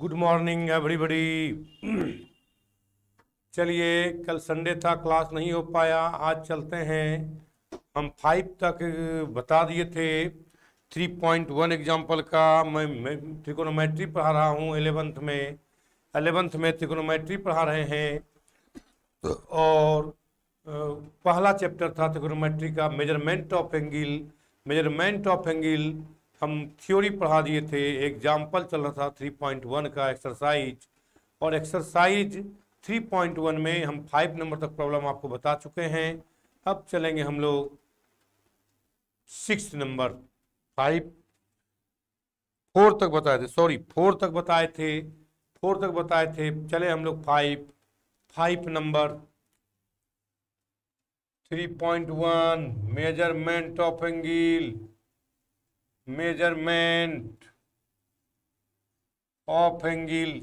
Good morning everybody चलिए कल Sunday था क्लास नहीं हो पाया आज चलते हैं हम फाइव तक बता दिए थे थ्री पॉइंट वन एग्जाम्पल का मैं, मैं पढ़ा रहा हूँ एलेवंथ में एलेवंथ में त्रिकोनोमेट्री पढ़ा रहे हैं और पहला चैप्टर था त्रिकोनोमेट्री का measurement of angle measurement of angle हम थ्योरी पढ़ा दिए थे एग्जाम्पल चल रहा था 3.1 का एक्सरसाइज और एक्सरसाइज 3.1 में हम फाइव नंबर तक प्रॉब्लम आपको बता चुके हैं अब चलेंगे हम लोग सिक्स नंबर फाइव फोर तक बताए थे सॉरी फोर तक बताए थे फोर तक बताए थे चले हम लोग five five number three point one measurement of angle measurement of angle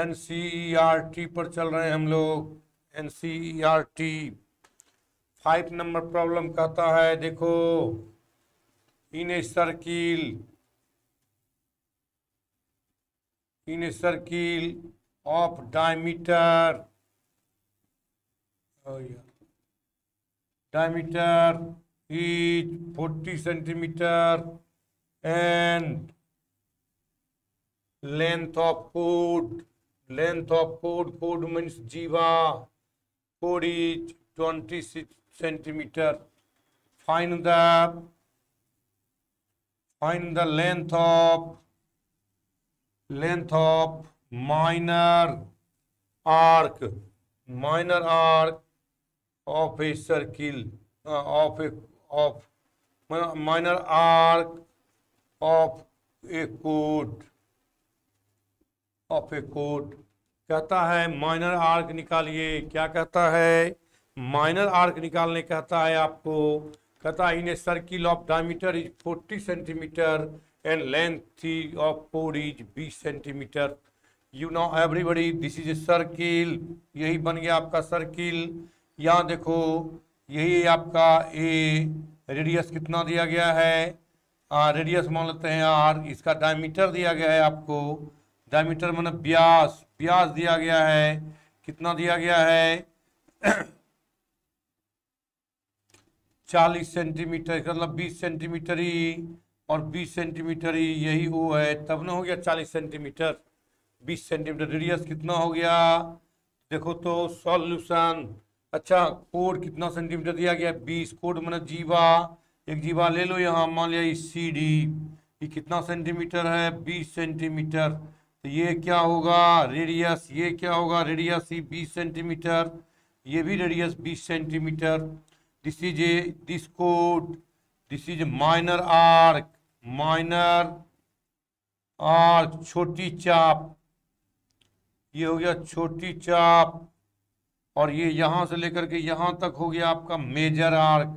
N C R T पर चल रहे हैं हम लोग N C R T five number problem कहता है देखो in a circle in a circle of diameter diameter is 40 centimeter and length of code length of code code means jiva code is 26 centimeter find the find the length of length of minor arc minor arc of a circle uh, of a of minor arc of a code of a code कहता है minor arc निकालिए क्या कहता है minor arc निकालने कहता है आपको कहता है in a circle of diameter is 40 centimetre and length of कोड is 20 centimetre you know everybody this is a circle यही बन गया आपका सर्किल यहाँ देखो यही आपका ए रेडियस कितना दिया गया है आ, रेडियस मान लेते हैं आर इसका डायमीटर दिया गया है आपको डायमीटर मतलब ब्यास ब्यास दिया गया है कितना दिया गया है चालीस सेंटीमीटर इसका मतलब बीस सेंटीमीटर ही और बीस सेंटीमीटर ही यही वो है तब ना हो गया चालीस सेंटीमीटर बीस सेंटीमीटर रेडियस कितना हो गया देखो तो सॉल्यूशन अच्छा कोड कितना सेंटीमीटर दिया गया बीस कोड मतलब जीवा एक जीवा ले लो यहाँ मान लिया सी डी ये कितना सेंटीमीटर है बीस सेंटीमीटर तो ये क्या होगा रेडियस ये क्या होगा रेडियस ही बीस सेंटीमीटर ये भी रेडियस बीस centimetre this is a this कोड this is minor arc minor arc छोटी चाप ये हो गया छोटी चाप और ये यहाँ से लेकर के यहाँ तक हो गया आपका मेजर आर्क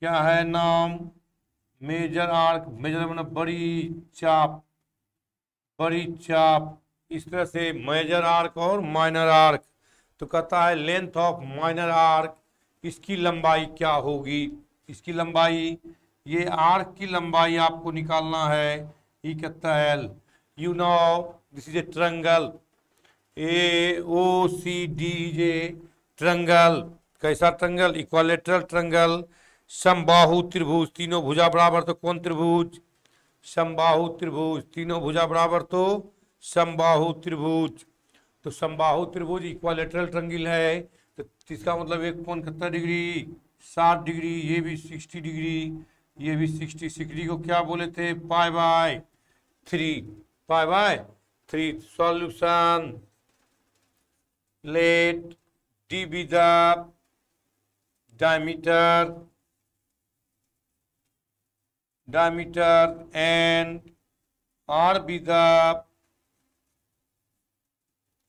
क्या है नाम मेजर आर्क मेजर मतलब बड़ी चाप बड़ी चाप इस तरह से मेजर आर्क और माइनर आर्क तो कहता है लेंथ ऑफ माइनर आर्क इसकी लंबाई क्या होगी इसकी लंबाई ये आर्क की लंबाई आपको निकालना है ये कहता है you know this is a triangle A O C D J triangle कैसा ट्रंगल इक्वालेटरल ट्रंगल समबाहु त्रिभुज तीनों भुजा बराबर तो कौन त्रिभुज समबाहु त्रिभुज तीनों भुजा बराबर तो समबाहु त्रिभुज तो समबाहु त्रिभुज इक्वालेटरल ट्रंगल है तो इसका मतलब एक कौन कितना डिग्री साठ डिग्री ये भी सिक्सटी डिग्री ये भी सिक्सटी सिक्सटी को क्या बोले थे pi by three pi by three solution let d be the diameter diameter and r be the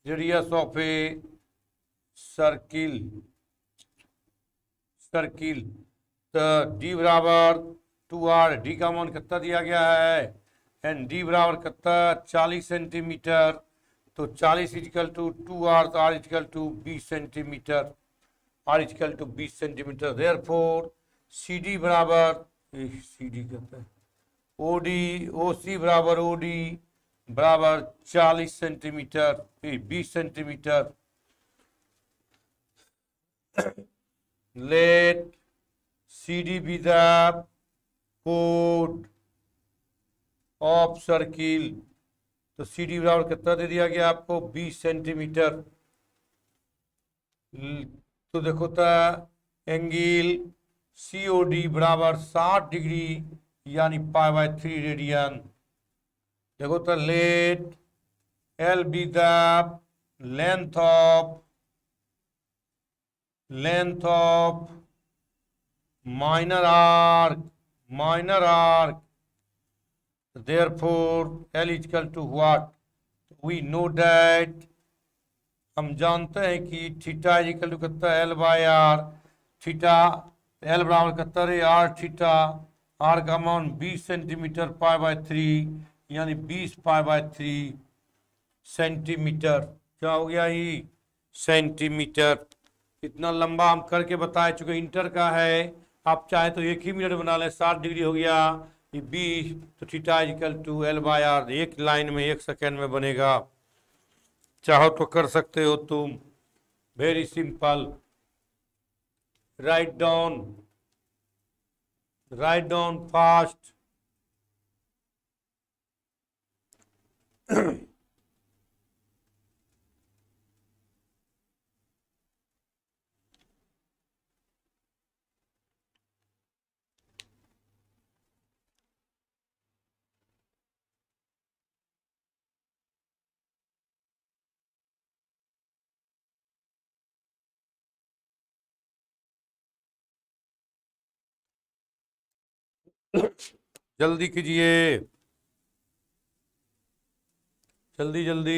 radius of a circle circle तो d बराबर टू आर डी का मान कितना दिया गया है एंड d बराबर कितना 40 सेंटीमीटर तो 40 इजिकल टू टू आर तो आर इजिकल टू बीस सेंटीमीटर आर इजिकल टू बीस सेंटीमीटर रेयर फोर सी डी बराबर सी डी कहते हैं ओ डी ओ सी बराबर ओ डी बराबर 40 सेंटीमीटर बीस centimetre let C D the code of circle तो सी डी बराबर कितना दे दिया गया आपको 20 सेंटीमीटर तो देखो था एंगल सी ओ डी बराबर साठ डिग्री यानी पाई बाय थ्री रेडियन देखो तो लेट एल बी देंथ length of length of minor arc minor arc therefore L is equal to what? We know that हम जानते हैं कि थीटा इज इक्वल टू कितना L by R theta L बराबर कितना रे आर थीटा आर का मान 20 सेंटीमीटर पाई बाय थ्री यानी 20 पाई बाय थ्री सेंटीमीटर क्या हो गया ये सेंटीमीटर इतना लंबा हम करके बता चुके इंटर का है आप चाहे तो एक ही मिनट बना ले साठ डिग्री हो गया बी तो theta equal to L by R एक लाइन में एक सेकेंड में बनेगा चाहो तो कर सकते हो तुम very simple write down write down fast जल्दी कीजिए जल्दी जल्दी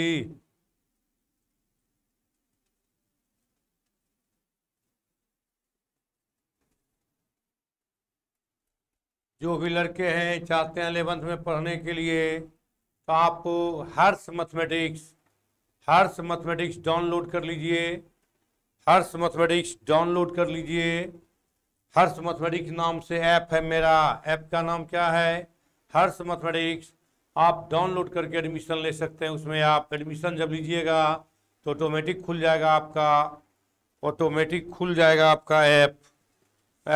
जो भी लड़के हैं चाहते हैं अलेवंथ में पढ़ने के लिए तो आप Harsh mathematics Harsh mathematics download कर लीजिए हर्ष मैथमेटिक्स डाउनलोड कर लीजिए हर्ष मैथमेटिक्स नाम से ऐप है मेरा ऐप का नाम क्या है हर्ष मैथमेटिक्स आप डाउनलोड करके एडमिशन ले सकते हैं उसमें आप एडमिशन जब लीजिएगा तो ऑटोमेटिक खुल जाएगा आपका ऑटोमेटिक खुल जाएगा आपका ऐप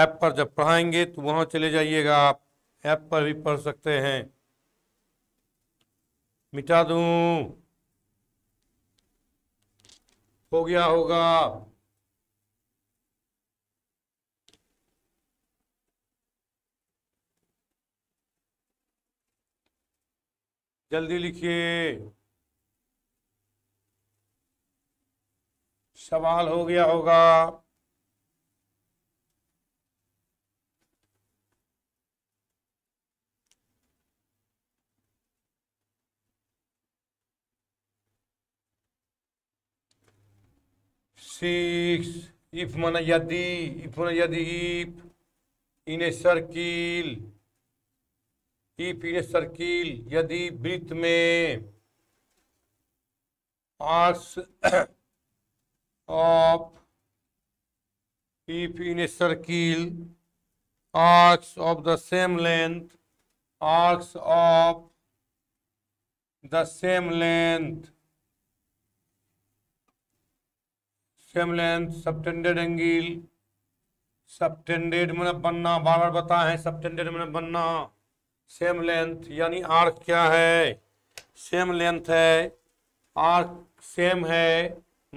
ऐप पर जब पढ़ाएंगे तो वहाँ चले जाइएगा आप ऐप पर भी पढ़ सकते हैं मिटा दूँ हो गया होगा जल्दी लिखिए सवाल हो गया होगा सिक्स इफ मना यदि इफ मना यदि if in a circle E period circle यदि वृत्त में arcs of E period circle arcs of the same length arcs of the same length same length subtended angle subtended मतलब बनना बार बार बताए है सबटेंडेड मतलब बनना सेम लेंथ यानी आर्क क्या है सेम लेंथ है आर्क सेम है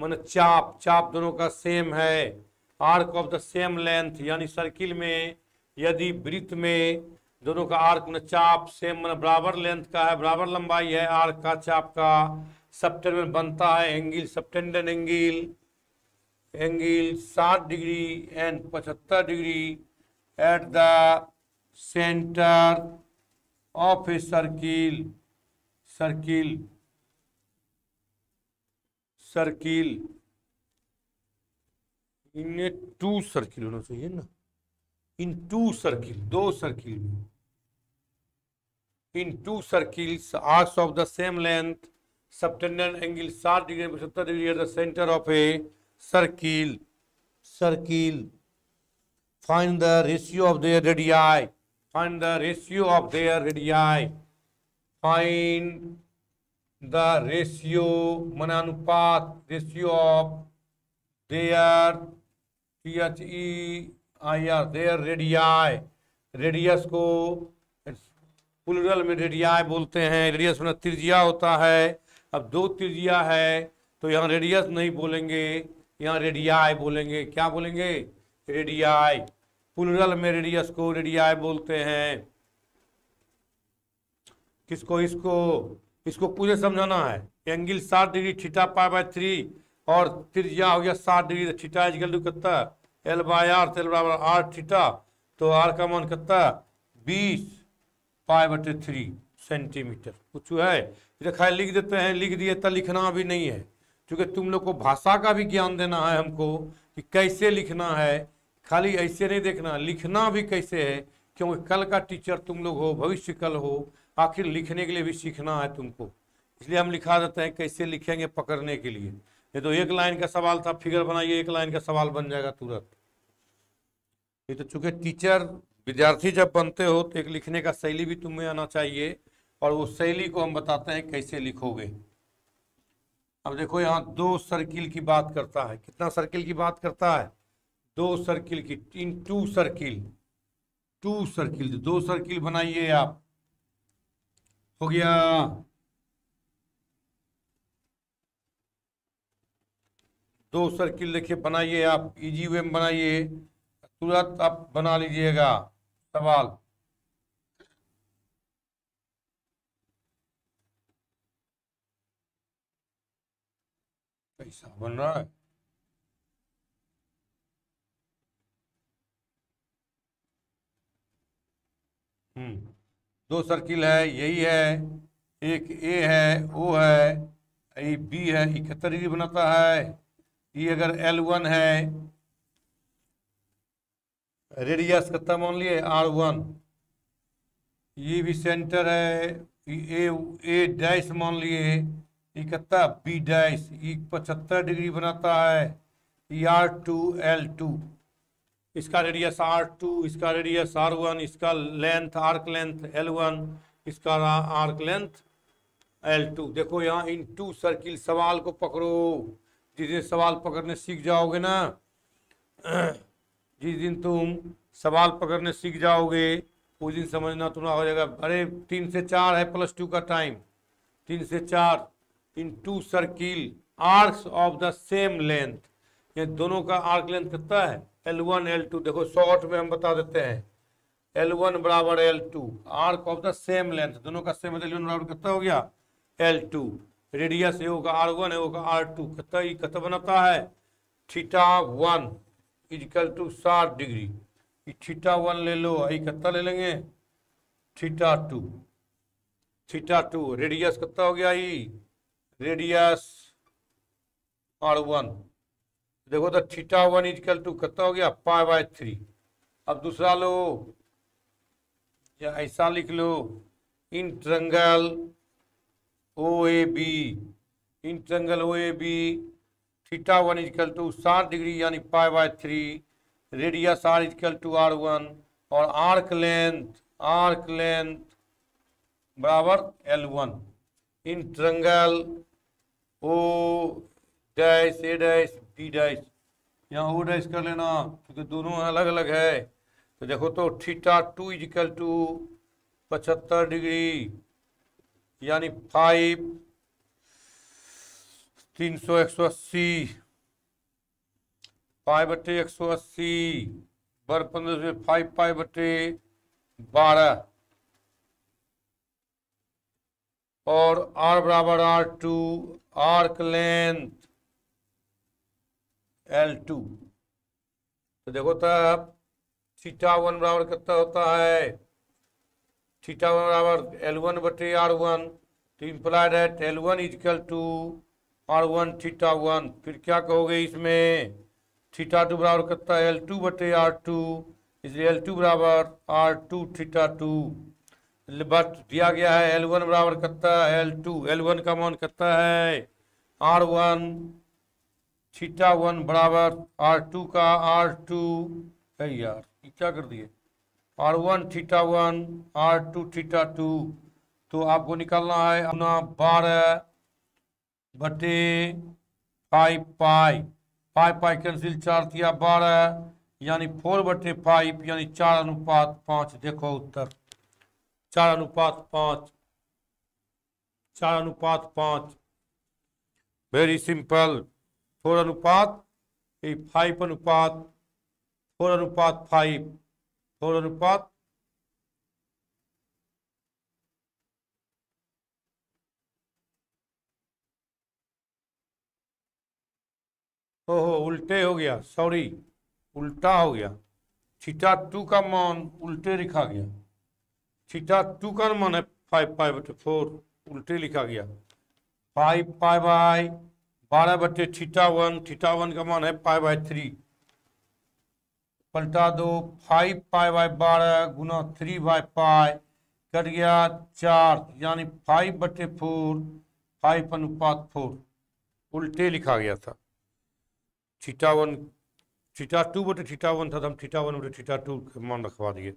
मन चाप चाप दोनों का सेम है arc of the same length यानी सर्किल में यदि वृत्त में दोनों का आर्क मन चाप सेम मन बराबर लेंथ का है बराबर लंबाई है आर्क का चाप का सप्टेन में बनता है एंगल सप्टेंडन एंगल एंगल सात डिग्री एंड पचहत्तर degree at the centre of a circle circle circle in a two circle होना चाहिए ना इन टू सर्किल दो circle in two circles arcs of the same length subtended angle साठ degree पचहत्तर degree at the centre of a circle circle find the ratio of their radii find the ratio of their radii find the ratio mana anupat ratio of their t h e i r their radii radius ko plural में radii बोलते हैं radius में त्रिज्या होता है अब दो त्रिज्या है तो यहाँ रेडियस नहीं बोलेंगे यहाँ रेडियाई बोलेंगे क्या बोलेंगे रेडियाई पुलरल में रेडियस को रेडिया बोलते हैं किसको इसको इसको पूरे समझाना है एंगल सात डिग्री छिटा पाई बाय थ्री और त्रिज्या हो गया सात डिग्री छिटा तो इजकल टू कत्ता एल बाय आर एल बराबर आर ठीटा तो आर का मान कत्ता बीस पाई बटे थ्री सेंटीमीटर कुछ है रखा लिख देते हैं लिख दिए तो लिखना भी नहीं है क्योंकि तुम लोग को भाषा का भी ज्ञान देना है हमको कि कैसे लिखना है खाली ऐसे नहीं देखना लिखना भी कैसे है क्योंकि कल का टीचर तुम लोग हो भविष्य कल हो आखिर लिखने के लिए भी सीखना है तुमको इसलिए हम लिखा देते हैं कैसे लिखेंगे पकड़ने के लिए ये तो एक लाइन का सवाल था फिगर बनाइए एक लाइन का सवाल बन जाएगा तुरंत ये तो चूंकि टीचर विद्यार्थी जब बनते हो तो एक लिखने का शैली भी तुम्हें आना चाहिए और उस शैली को हम बताते हैं कैसे लिखोगे अब देखो यहाँ दो सर्किल की बात करता है कितना सर्किल की बात करता है दो सर्किल की तीन टू सर्किल टू सर्किल दो सर्किल बनाइए आप हो गया दो सर्किल देखिए बनाइए आप इजी वे में बनाइए तुरंत आप बना लीजिएगा सवाल कैसा बन रहा है हम्म। दो सर्किल है यही है एक ए है ओ है ये बी है इकहत्तर डिग्री बनाता है ये अगर एल वन है रेडियस कितना मान लिए आर वन ये भी सेंटर है ए ए डैश मान लिए इकत्ता बी डैश ये पचहत्तर डिग्री बनाता है E R two L two इसका रेडियस आर टू इसका रेडियस आर वन इसका length arc length L one इसका आर्क लेंथ एल टू देखो यहाँ इन टू सर्किल सवाल को पकड़ो जिस दिन सवाल पकड़ने सीख जाओगे ना जिस दिन तुम सवाल पकड़ने सीख जाओगे उस दिन समझना तुम्हारा हो जाएगा अरे तीन से चार है प्लस टू का टाइम तीन से चार in two circle arcs of the same length ये दोनों का आर्क लेंथ कितना है एल वन एल टू देखो शॉर्ट में हम बता देते हैं एल वन बराबर L two arc of the same length दोनों का सेम एल वन बराबर कितना हो गया एल टू रेडियस ए होगा आर वन ए होगा आर टू कितना कितना बनाता है थीटा वन इजकल टू साठ डिग्री थीटा वन ले लो आई कितना ले लेंगे theta two theta two radius कितना हो गया ये रेडियस आर वन तो देखो तो थीटा वन इजकल टू कितना हो गया पाई बाय थ्री अब दूसरा लो या ऐसा लिख लो in triangle O A B in triangle O A B theta one equal to साठ डिग्री यानी pi by three radius R equal to R one और आर्क लेंथ आर्क लेंथ बराबर L one in triangle O dash A dash T dash यहाँ O dash कर लेना क्योंकि दोनों अलग अलग है तो देखो तो थीटा टू इजिकल टू पचहत्तर डिग्री यानी फाइव तीन सौ एक सौ अस्सी फाइव बटे एक सौ अस्सी बर पंद्रह सौ फाइव फाइव बटे बारह और आर बराबर R two arc length L two तो देखो तब थीटा वन बराबर कितना होता है थीटा वन बराबर एल वन बटे आर वन तो इम्प्लाइड है L one equal to R one theta one फिर क्या कहोगे इसमें थीटा टू बराबर कितना एल टू बटे आर टू इसलिए एल टू बराबर R two theta two but दिया गया है एल वन बराबर कितना एल टू एल वन का मान कितना है आर वन थीटा वन बराबर आर टू का आर टू है यार क्या कर दिए R one theta one R two theta two तो आपको निकालना है अपना बारह बटे five pi five pi cancel चार किया बारह यानी फोर बटे फाइव यानी चार अनुपात पाँच देखो उत्तर चार अनुपात पाँच चार अनुपात पाँच वेरी सिंपल फोर अनुपात फाइव अनुपात फोर अनुपात फाइव फोर अनुपात ओहो उल्टे हो गया सॉरी उल्टा हो गया छीटा टू का मान उल्टे लिखा गया थीटा टू का मान है फाइव फाइव फोर उल्टे लिखा गया फाइव फाइव आई बारह बटे थीटा वन थीटा वन का मान है पाई बाय थ्री पलटा दो फाइव पाई बाय बारह गुना थ्री बाय पाई कट गया चार यानी फाइव बटे फोर फाइव अनुपात फोर उल्टे लिखा गया था थीटा वन थीटा टू बटे थीटा वन था तो हम थीटा वन बटे थीटा टू का मान रखवा दिए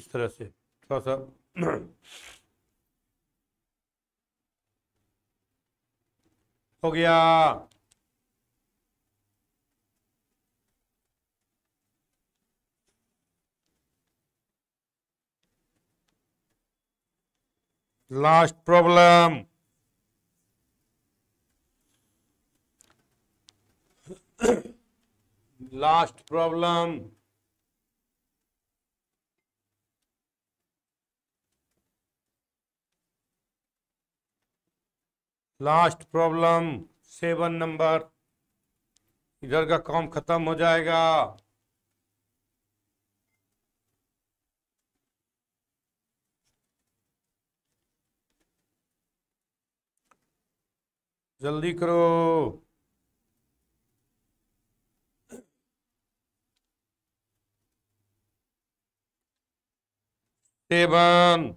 इस तरह से थोड़ा सा हो गया last problem last problem last problem seven number इधर का काम खत्म हो जाएगा जल्दी करो सेवन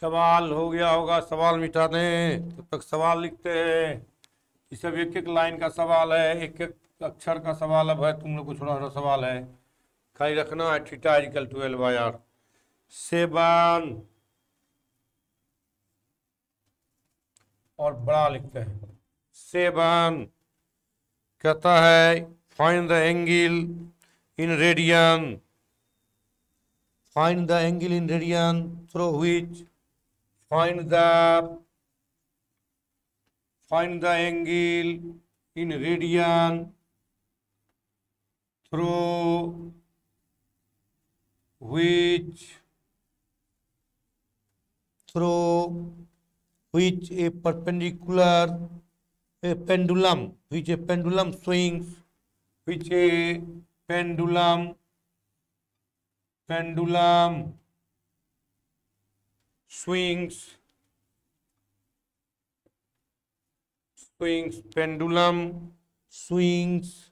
सवाल हो गया होगा सवाल मिटा हैं तब तो तक सवाल लिखते हैं ये सब एक एक लाइन का सवाल है एक एक अक्षर का सवाल अब है तुम लोग को छोटा छोटा सवाल है खाली रखना है ठीटा कल ट्वेल्व बाई आर सेवन और बड़ा लिखते हैं सेवन कहता है find the angle in radian find the angle in radian through which find the find the angle in radian through which through which a perpendicular a pendulum which a pendulum swings which a pendulum pendulum swings, swings pendulum, swings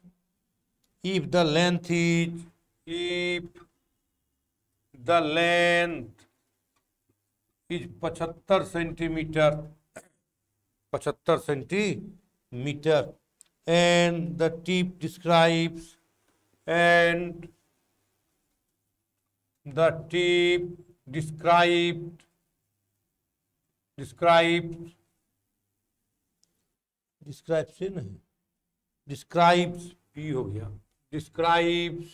if the length is, if the length is 75 centimeter, 75 centimeter and the tip describes and the tip described describe describe से नहीं describes P हो गया describes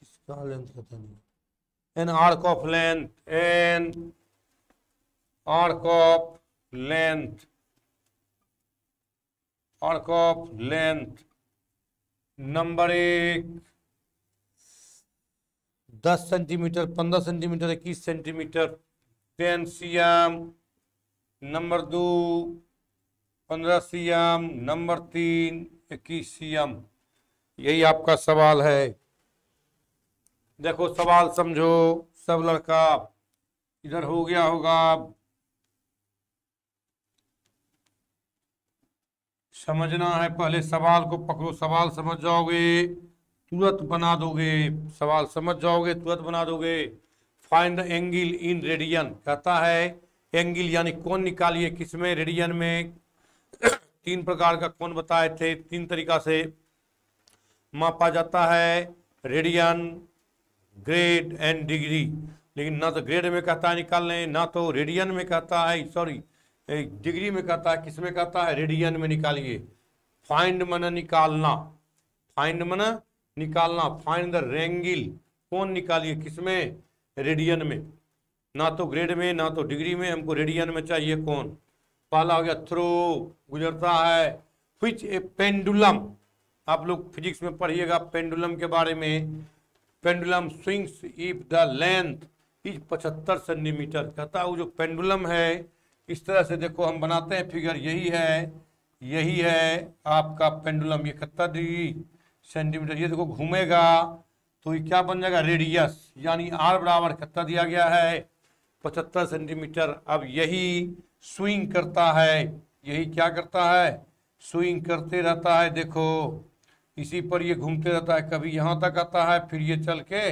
किसका length पता नहीं an arc of length an arc of length arc of length number एक दस centimetre पंद्रह सेंटीमीटर इक्कीस सेंटीमीटर टेन एम नंबर दो सी एम नंबर तीन इक्कीस एम यही आपका सवाल है देखो सवाल समझो सब लड़का इधर हो गया होगा समझना है पहले सवाल को पकड़ो सवाल समझ जाओगे तुरंत बना दोगे सवाल समझ जाओगे तुरंत बना दोगे find the angle in radian कहता है एंगल यानी कौन निकालिए किसमें रेडियन में तीन प्रकार का कौन बताए थे तीन तरीका से मापा जाता है रेडियन ग्रेड एंड डिग्री लेकिन ना तो ग्रेड में कहता है निकाल लें ना तो रेडियन में कहता है सॉरी डिग्री में कहता है किसमें कहता है रेडियन में निकालिए फाइंड मन निकालना फाइंड मन निकालना फाइंड द रेंगिल कौन निकालिए किसमें रेडियन में ना तो ग्रेड में ना तो डिग्री में हमको रेडियन में चाहिए कौन पहला हो गया थ्रो गुजरता है फिच ए पेंडुलम आप लोग फिजिक्स में पढ़िएगा पेंडुलम के बारे में pendulum swings if the length is पचहत्तर सेंटीमीटर कहता है वो जो पेंडुलम है इस तरह से देखो हम बनाते हैं फिगर यही है यही है आपका पेंडुलम इकहत्तर डिग्री सेंटीमीटर ये देखो घूमेगा तो ये क्या बन जाएगा रेडियस यानी आर बराबर कितना दिया गया है पचहत्तर सेंटीमीटर अब यही स्विंग करता है यही क्या करता है स्विंग करते रहता है देखो इसी पर ये घूमते रहता है कभी यहाँ तक आता है फिर ये चल के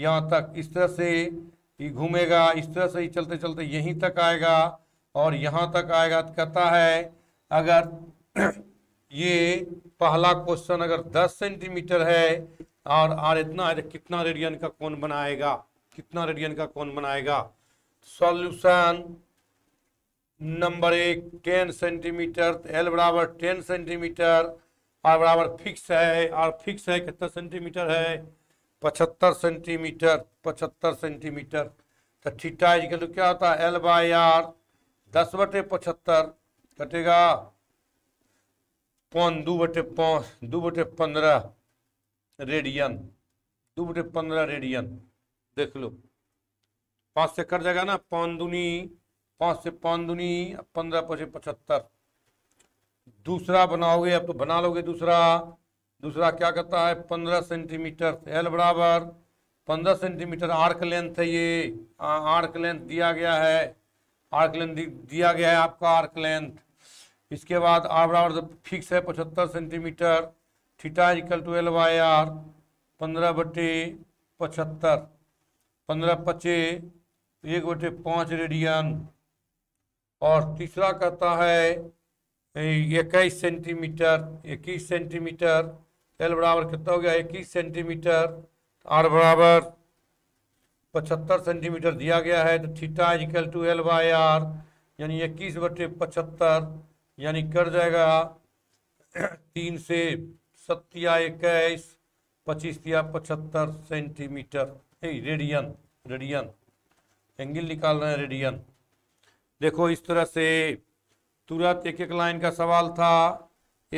यहाँ तक इस तरह से ये घूमेगा इस तरह से ही चलते चलते यहीं तक आएगा और यहाँ तक आएगा तो कहता है अगर ये पहला क्वेश्चन अगर 10 सेंटीमीटर है और आर इतना है तो कितना रेडियन का कौन बनाएगा कितना रेडियन का कौन बनाएगा सॉल्यूशन नंबर एक टेन सेंटीमीटर तो एल बराबर टेन सेंटीमीटर आर बराबर फिक्स है आर फिक्स है कितना सेंटीमीटर है पचहत्तर सेंटीमीटर पचहत्तर सेंटीमीटर तो थीटा क्या होता है एल बाई आर दस बटे पचहत्तर कटेगा पौन दू बटे पौन दू बटे पंद्रह रेडियन दू बटे पंद्रह रेडियन देख लो पाँच से कर जाएगा ना पौन दुनी पाँच से पौन दुनी पंद्रह पचे पचहत्तर दूसरा बनाओगे अब तो बना लोगे दूसरा दूसरा क्या कहता है पंद्रह सेंटीमीटर एल बराबर पंद्रह सेंटीमीटर आर्क लेंथ है ये हाँ, आर्क लेंथ दिया गया है आर्क लेंथ दिया गया है आपका आर्क लेंथ इसके बाद आर बराबर फिक्स है पचहत्तर centimetre theta equal to L by R पंद्रह बटे पचहत्तर पंद्रह पचे एक बटे पाँच रेडियन और तीसरा कहता है इक्कीस सेंटीमीटर इक्कीस सेंटीमीटर एल बराबर कितना हो गया इक्कीस सेंटीमीटर आर बराबर पचहत्तर सेंटीमीटर दिया गया है तो theta equal to L by R यानी इक्कीस बटे पचहत्तर यानी कर जाएगा तीन से सत्या इक्कीस पच्चीस या पचहत्तर सेंटीमीटर रेडियन रेडियन एंगल निकाल रहे हैं रेडियन देखो इस तरह से तुरंत एक एक लाइन का सवाल था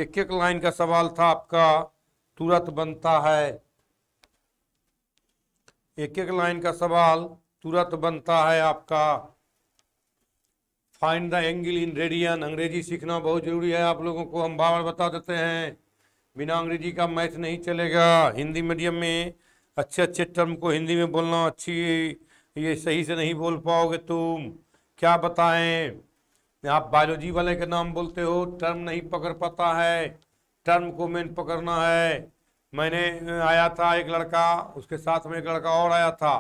एक एक लाइन का सवाल था आपका तुरंत बनता है एक एक लाइन का सवाल तुरंत बनता है आपका find the angle in radian अंग्रेजी सीखना बहुत ज़रूरी है आप लोगों को हम बार बता देते हैं बिना अंग्रेजी का मैथ नहीं चलेगा हिंदी मीडियम में अच्छे अच्छे टर्म को हिंदी में बोलना अच्छी ये सही से नहीं बोल पाओगे तुम क्या बताएं आप बायोलॉजी वाले के नाम बोलते हो टर्म नहीं पकड़ पाता है टर्म को मेन पकड़ना है मैंने आया था एक लड़का उसके साथ में एक लड़का और आया था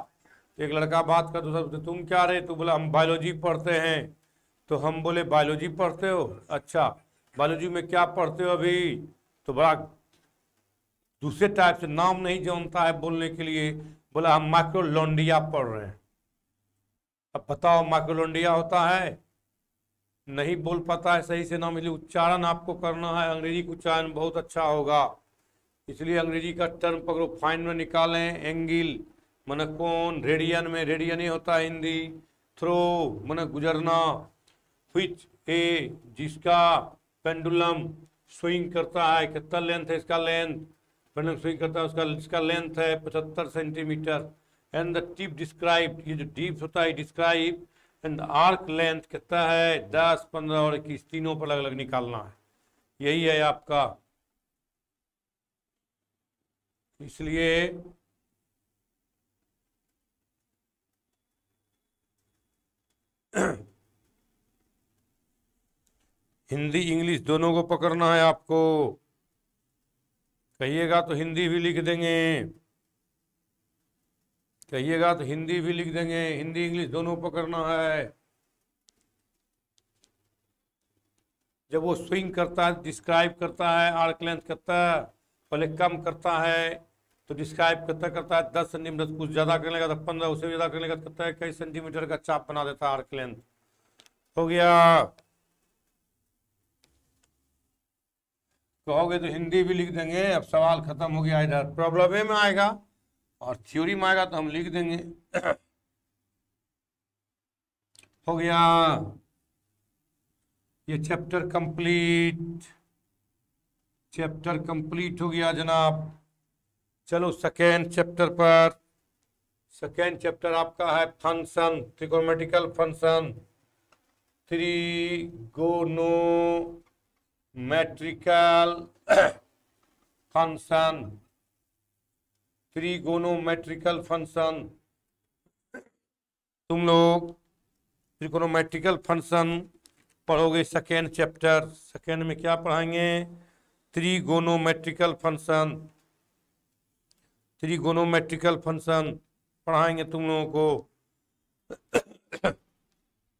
एक लड़का बात कर दूसरा तो तुम क्या रहे तो बोला हम बायोलॉजी पढ़ते हैं तो हम बोले बायोलॉजी पढ़ते हो अच्छा बायोलॉजी में क्या पढ़ते हो अभी तो बड़ा दूसरे टाइप से नाम नहीं जानता है बोलने के लिए बोला हम माइक्रोलोंडिया पढ़ रहे हैं अब बताओ माइक्रोलोंडिया होता है नहीं बोल पाता है सही से नाम इसलिए उच्चारण आपको करना है अंग्रेजी का उच्चारण बहुत अच्छा होगा इसलिए अंग्रेजी का टर्म पकड़ो फाइन में निकालें एंगिल मन कौन रेडियन में रेडियन ही होता है हिंदी थ्रो मन गुजरना which ए जिसका पेंडुलम स्विंग करता है कितना लेंथ है इसका लेंथ पेंडुलम स्विंग करता है उसका इसका लेंथ है पचहत्तर centimetre and the tip describe ये जो डीप होता है डिस्क्राइब एंड आर्क लेंथ कितना है दस पंद्रह और इक्कीस तीनों पर अलग अलग निकालना है यही है आपका इसलिए हिंदी इंग्लिश दोनों को पकड़ना है आपको कहिएगा तो हिंदी भी लिख देंगे कहिएगा तो हिंदी भी लिख देंगे हिंदी इंग्लिश दोनों पकड़ना है जब वो स्विंग करता है डिस्क्राइब करता है आर्क लेंथ करता है पहले कम करता है तो डिस्क्राइब करता करता है दस सेंटीमीटर कुछ ज़्यादा करने का तो पंद्रह उससे ज़्यादा करने का तो करता है कई सेंटीमीटर का चाप बना देता है आर्क लेंथ हो गया कहोगे तो हिंदी भी लिख देंगे अब सवाल खत्म हो गया इधर प्रॉब्लम में आएगा और थ्योरी में आएगा तो हम लिख देंगे हो गया ये चैप्टर कंप्लीट चैप्टर कंप्लीट हो गया जनाब चलो सेकेंड चैप्टर पर सेकेंड चैप्टर आपका है function trigonometrical function trigonometrical metrical function trigonometrical function तुम लोग त्रिकोणोमेट्रिकल फंक्शन पढ़ोगे सेकेंड चैप्टर सेकेंड में क्या पढ़ाएंगे त्रिगोनोमेट्रिकल फंक्शन त्रिगोनोमेट्रिकल फंक्शन पढ़ाएंगे तुम लोगों को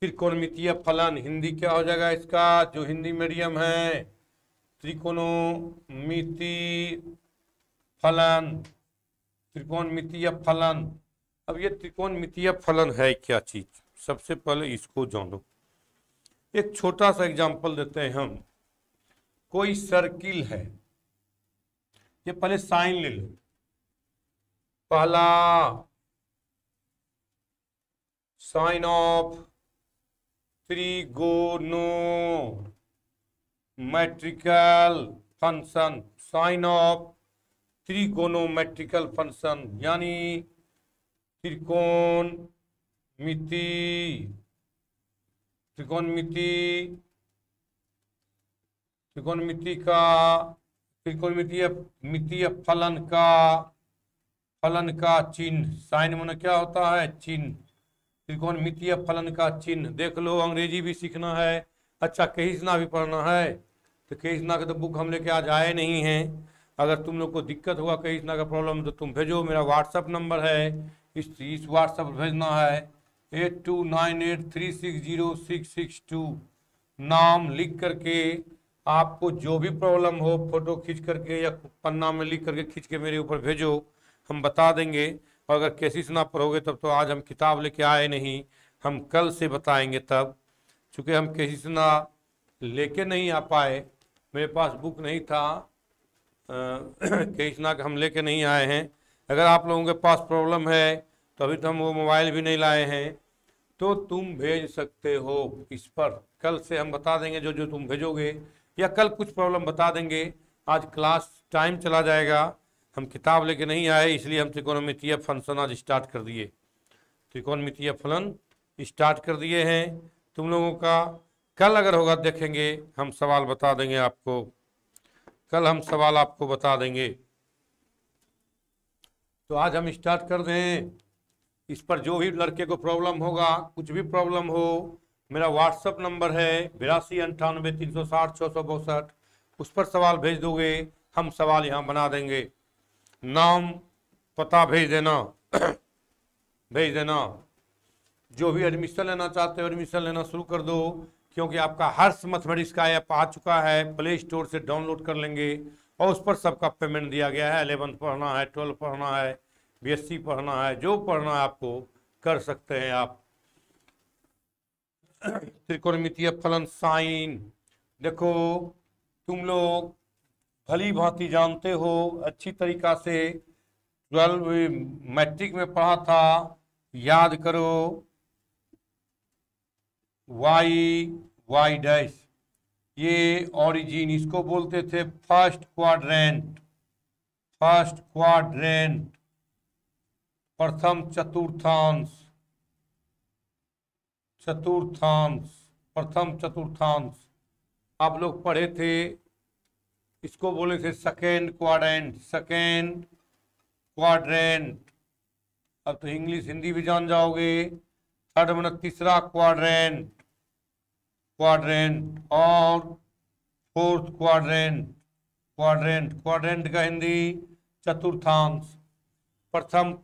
त्रिकोणमितीय फलन हिंदी क्या हो जाएगा इसका जो हिंदी मीडियम है त्रिकोणमिति फलन त्रिकोणमितीय फलन अब ये त्रिकोणमितीय फलन है क्या चीज सबसे पहले इसको जानो एक छोटा सा एग्जांपल देते हैं हम कोई सर्किल है ये पहले साइन ले लो पहला sine of function sine of trigonometrical function यानी त्रिकोण मिति त्रिकोण मिति त्रिकोण मिति का त्रिकोण मितीय मितीय फलन का फलन का चिन्ह साइन मन क्या होता है चिन्ह त्रिकोण त्रिकोणमितीय फलन का चिन्ह देख लो अंग्रेजी भी सीखना है अच्छा कहिजना भी पढ़ना है तो कहिजना का तो बुक हम लेके आज आए नहीं हैं अगर तुम लोग को दिक्कत हुआ कहिजना का प्रॉब्लम तो तुम भेजो मेरा व्हाट्सअप नंबर है इस इस व्हाट्सअप भेजना है eight two nine eight three six zero six six two नाम लिख करके आपको जो भी प्रॉब्लम हो फोटो खींच करके या पन्ना में लिख करके खींच के मेरे ऊपर भेजो हम बता देंगे और अगर केसिस ना पढ़ोगे तब तो आज हम किताब लेके आए नहीं हम कल से बताएंगे तब चूँकि हम केसिस ना लेके नहीं आ पाए मेरे पास बुक नहीं था केसिस ना हम लेके नहीं आए हैं अगर आप लोगों के पास प्रॉब्लम है तो अभी तो हम वो मोबाइल भी नहीं लाए हैं तो तुम भेज सकते हो इस पर कल से हम बता देंगे जो जो तुम भेजोगे या कल कुछ प्रॉब्लम बता देंगे आज क्लास टाइम चला जाएगा हम किताब लेके नहीं आए इसलिए हम त्रिकोणमितीय फंक्शन आज स्टार्ट कर दिए त्रिकोणमितीय फलन स्टार्ट कर दिए हैं तुम लोगों का कल अगर होगा देखेंगे हम सवाल बता देंगे आपको कल हम सवाल आपको बता देंगे तो आज हम स्टार्ट कर दें इस पर जो भी लड़के को प्रॉब्लम होगा कुछ भी प्रॉब्लम हो मेरा व्हाट्सअप नंबर है बिरासी अंठानवे तीन सौ साठ छः सौ बौसठ उस पर सवाल भेज दोगे हम सवाल यहाँ बना देंगे नाम पता भेज देना भेज देना जो भी एडमिशन लेना चाहते हो एडमिशन लेना शुरू कर दो क्योंकि आपका हर्ष मैथमेटिक्स का ऐप आ चुका है प्ले स्टोर से डाउनलोड कर लेंगे और उस पर सबका पेमेंट दिया गया है अलेवेंथ पढ़ना है ट्वेल्थ पढ़ना है बीएससी पढ़ना है जो पढ़ना है आपको कर सकते हैं आप त्रिकोणमितीय फलन साइन देखो तुम लोग भली भांति जानते हो अच्छी तरीका से ट्वेल्व मैट्रिक में पढ़ा था याद करो वाई वाई डैश ये ऑरिजिन इसको बोलते थे फर्स्ट क्वाड्रेंट फर्स्ट क्वाड्रेंट प्रथम चतुर्थांश चतुर्थांश प्रथम चतुर्थांश आप लोग पढ़े थे इसको बोले थे सेकेंड क्वाड्रेंट सेकेंड क्वाड्रेंट अब तो इंग्लिश हिंदी भी जान जाओगे थर्ड मतलब तीसरा क्वाड्रेंट क्वाड्रेंट और फोर्थ क्वाड्रेंट क्वाड्रेंट क्वाड्रेंट का हिंदी चतुर्थांश प्रथम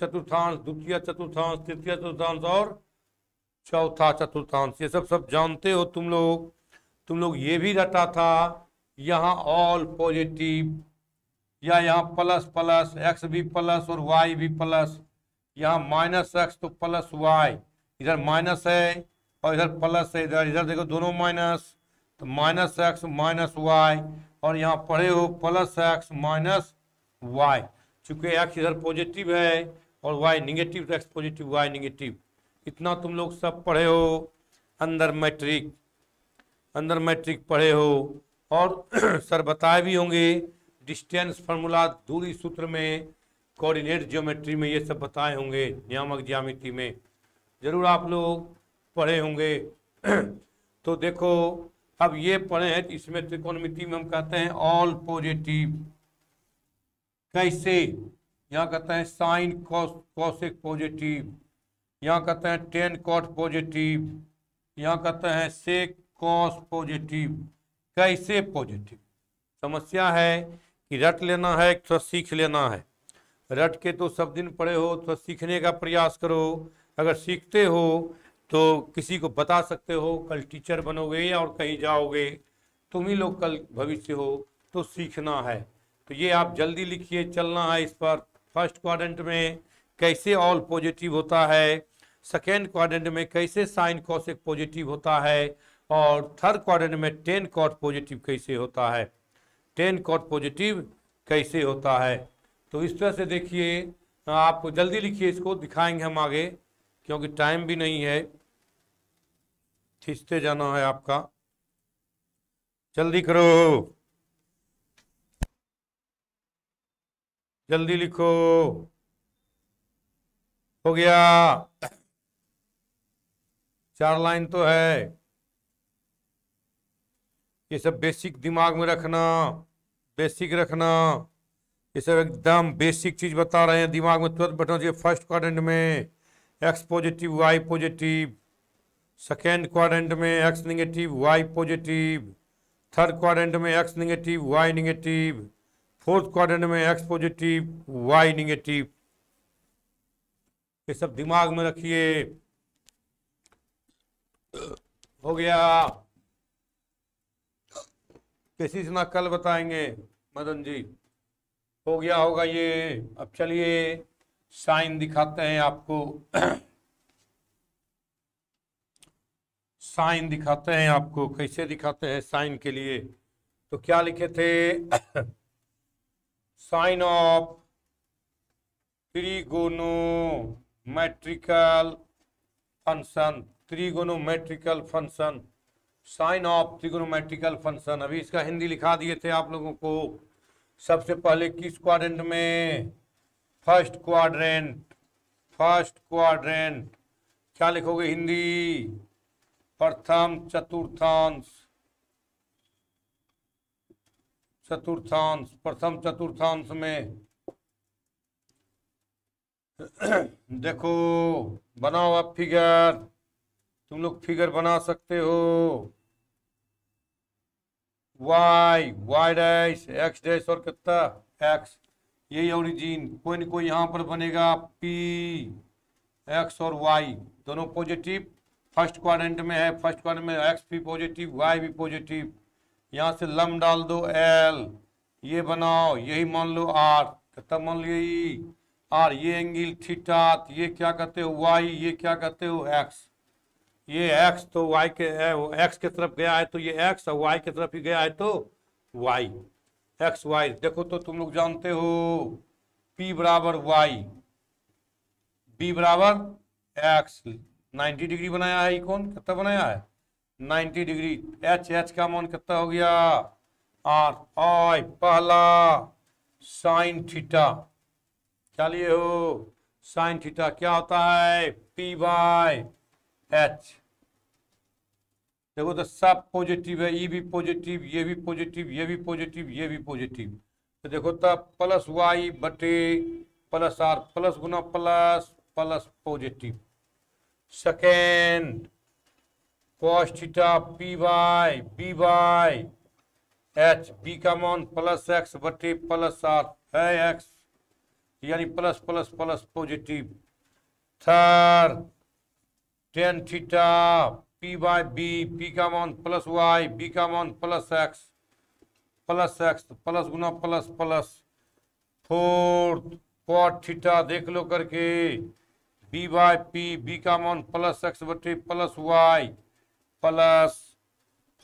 चतुर्थांश द्वितीय चतुर्थांश तृतीय चतुर्थांश और चौथा चतुर्थांश ये सब सब जानते हो तुम लोग तुम लोग ये भी रटा था यहाँ ऑल पॉजिटिव या यहाँ प्लस प्लस एक्स भी प्लस और वाई भी प्लस यहाँ माइनस एक्स तो प्लस वाई इधर माइनस है और इधर प्लस है इधर इधर देखो दोनों माइनस तो माइनस एक्स माइनस वाई और यहाँ पढ़े हो प्लस एक्स माइनस वाई चूँकि एक्स इधर पॉजिटिव है और वाई निगेटिव तो एक्स पॉजिटिव वाई निगेटिव इतना तुम लोग सब पढ़े हो अंदर मैट्रिक अंदर मैट्रिक पढ़े हो और सर बताए भी होंगे डिस्टेंस फार्मूला दूरी सूत्र में कोऑर्डिनेट ज्योमेट्री में ये सब बताए होंगे नियामक ज्यामिति में ज़रूर आप लोग पढ़े होंगे तो देखो अब ये पढ़े हैं इसमें त्रिकोणमिति में हम कहते हैं ऑल पॉजिटिव कैसे यहाँ कहते हैं साइन कॉस कॉसिक पॉजिटिव यहाँ कहते हैं टेन कॉट पॉजिटिव यहाँ कहते हैं सेक कॉस पॉजिटिव कैसे पॉजिटिव समस्या है कि रट लेना है थोड़ा सीख लेना है रट के तो सब दिन पढ़े हो थोड़ा सीखने का प्रयास करो अगर सीखते हो तो किसी को बता सकते हो कल टीचर बनोगे या और कहीं जाओगे तुम ही लोग कल भविष्य हो तो सीखना है तो ये आप जल्दी लिखिए चलना है इस पर फर्स्ट क्वाड्रेंट में कैसे ऑल पॉजिटिव होता है सेकेंड क्वाड्रेंट में कैसे साइन कौशिक पॉजिटिव होता है और थर्ड क्वाड्रेंट में टेन कॉट पॉजिटिव कैसे होता है टेन कॉट पॉजिटिव कैसे होता है तो इस तरह से देखिए आप जल्दी लिखिए इसको दिखाएंगे हम आगे क्योंकि टाइम भी नहीं है खींचते जाना है आपका जल्दी करो जल्दी लिखो हो गया चार लाइन तो है ये सब बेसिक दिमाग में रखना बेसिक रखना ये सब एकदम बेसिक चीज़ बता रहे हैं दिमाग में तुरंत बैठना चाहिए फर्स्ट क्वारेंट में X positive Y positive second quadrant में X negative Y positive third quadrant में X negative Y negative fourth quadrant में एक्स पॉजिटिव वाई निगेटिव ये सब दिमाग में रखिए हो गया से ना कल बताएंगे मदन जी हो गया होगा ये अब चलिए साइन दिखाते हैं आपको साइन दिखाते हैं आपको कैसे दिखाते हैं साइन के लिए तो क्या लिखे थे sine of trigonometrical function trigonometrical function sine of trigonometrical function अभी इसका हिंदी लिखा दिए थे आप लोगों को सबसे पहले किस क्वाड्रेंट में फर्स्ट क्वाड्रेंट फर्स्ट क्वाड्रेंट क्या लिखोगे हिंदी प्रथम चतुर्थांश चतुर्थांश प्रथम चतुर्थांश में देखो बनाओ हुआ फिगर तुम लोग फिगर बना सकते हो Y Y dash X dash और कितना एक्स यही ओरिजिन कोई ना कोई यहाँ पर बनेगा पी एक्स और वाई दोनों पॉजिटिव फर्स्ट क्वाड्रेंट में है फर्स्ट क्वाड्रेंट में एक्स भी पॉजिटिव वाई भी पॉजिटिव यहाँ से लम डाल दो एल ये बनाओ यही मान लो आर कितना मान लो यही आर ये एंगल थीटा ये क्या कहते हो वाई ये क्या कहते हो एक्स ये एक्स तो वाई के एक्स के तरफ गया है तो ये एक्स और वाई के तरफ ही गया है तो वाई एक्स वाई देखो तो तुम लोग जानते हो पी बराबर वाई बी बराबर x 90 डिग्री बनाया है कौन कितना बनाया है 90 डिग्री एच एच का मान कितना हो गया आर आई पहला साइन थीटा क्या लिए हो साइन थीटा क्या होता है पी बाय एच देखो तो सब पॉजिटिव है ई e भी पॉजिटिव ये भी पॉजिटिव ये भी पॉजिटिव ये भी पॉजिटिव तो देखो तो प्लस वाई बटे प्लस आर प्लस गुना plus plus positive second cos theta P by B by H B का मान प्लस एक्स बटे प्लस आर है एक्स यानी plus plus plus positive third tan theta P by B P का मान plus Y B का मान plus X plus X plus गुना plus plus fourth cot theta देख लो करके बी बाय पी बी का मान प्लस एक्स बटे plus Y plus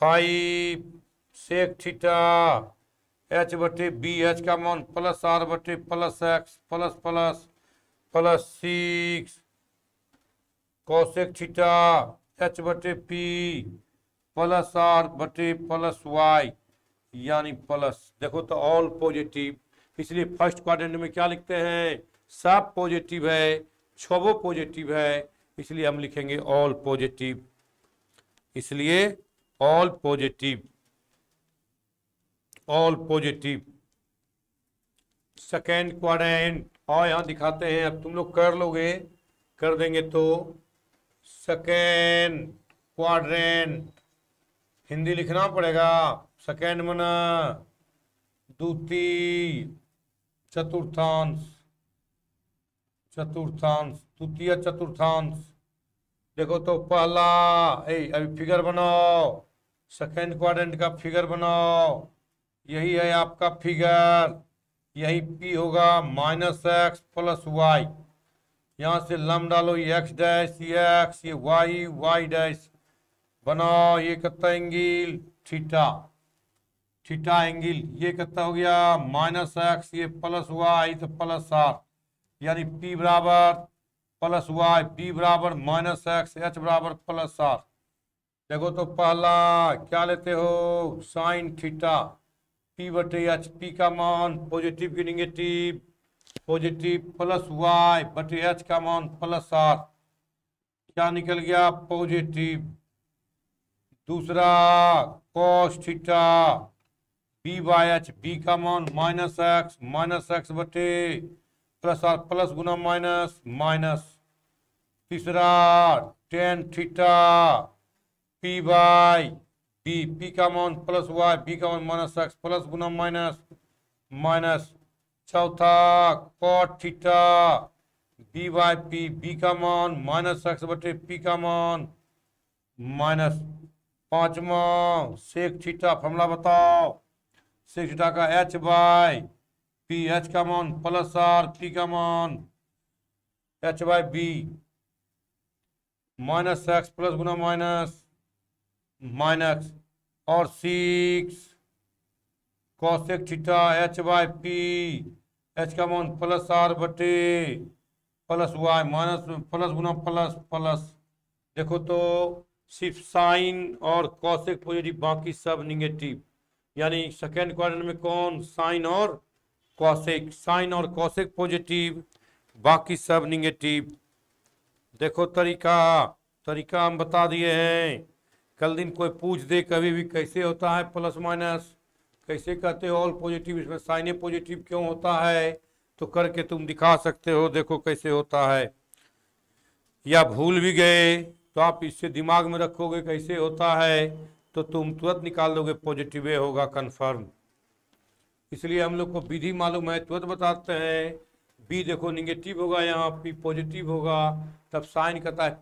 five sec theta H बटे बी एच का मान प्लस आर बटे plus X plus plus plus six cosec theta H बटे पी प्लस आर बटे प्लस वाई यानी प्लस देखो तो ऑल पॉजिटिव इसलिए फर्स्ट क्वाड्रेंट में क्या लिखते हैं सब पॉजिटिव है छवो पॉजिटिव है इसलिए हम लिखेंगे ऑल पॉजिटिव इसलिए all positive all positive second quadrant और यहां दिखाते हैं अब तुम लोग कर लोगे कर देंगे तो सेकेंड क्वाड्रेंट हिंदी लिखना पड़ेगा सेकेंड मन द्वितीय चतुर्थांश चतुर्थांश द्वितीय चतुर्थांश देखो तो पहला ए अभी फिगर बनाओ सेकेंड क्वाड्रेंट का फिगर बनाओ यही है आपका फिगर यही पी होगा माइनस एक्स प्लस वाई यहाँ से लम डालो ये एक्स डैश ये एक्स ये वाई वाई डैश बनाओ ये कितना एंगल थीटा थीटा एंगल ये कितना हो गया माइनस एक्स ये प्लस वाई तो प्लस आर यानी पी बराबर प्लस वाई पी बराबर माइनस एक्स एच बराबर प्लस आर देखो तो पहला क्या लेते हो साइन थीटा पी बटे एच पी का मान पॉजिटिव की निगेटिव पॉजिटिव प्लस वाई बटे एच का मान प्लस आर क्या निकल गया पॉजिटिव दूसरा cos theta B by H B का मान माइनस एक्स माइनस एक्स बटे प्लस आर प्लस गुना माइनस माइनस तीसरा tan theta P by B P का मान प्लस वाई बी का मान माइनस एक्स प्लस गुना माइनस माइनस चौथा cot theta B by P B का मान माइनस एक्स बटे पी का मान माइनस पांचवा सेक थीटा फॉर्मूला बताओ सेक थीटा का एच बाय पी एच का मान प्लस आर पी का मान H by B minus X plus गुना माइनस माइनस और six cosec theta H by P H का मान प्लस आर बटे प्लस वाई माइनस प्लस गुना प्लस प्लस देखो तो सिर्फ साइन और कौशिक पॉजिटिव बाकी सब निगेटिव यानी सेकेंड क्वार्टर में कौन साइन और कौशिक साइन और कौशिक पॉजिटिव बाकी सब निगेटिव देखो तरीका तरीका हम बता दिए हैं कल दिन कोई पूछ दे कभी भी कैसे होता है प्लस माइनस कैसे तो कहते हो ऑल पॉजिटिव इसमें साइन ए पॉजिटिव क्यों होता है तो करके तुम दिखा सकते हो देखो कैसे होता है या भूल भी गए तो आप इससे दिमाग में रखोगे कैसे होता है तो तुम तुरंत निकाल दोगे पॉजिटिव ए होगा कन्फर्म इसलिए हम लोग को विधि मालूम है तुरंत बताते हैं बी देखो निगेटिव होगा यहाँ पी पॉजिटिव होगा तब साइन कहता है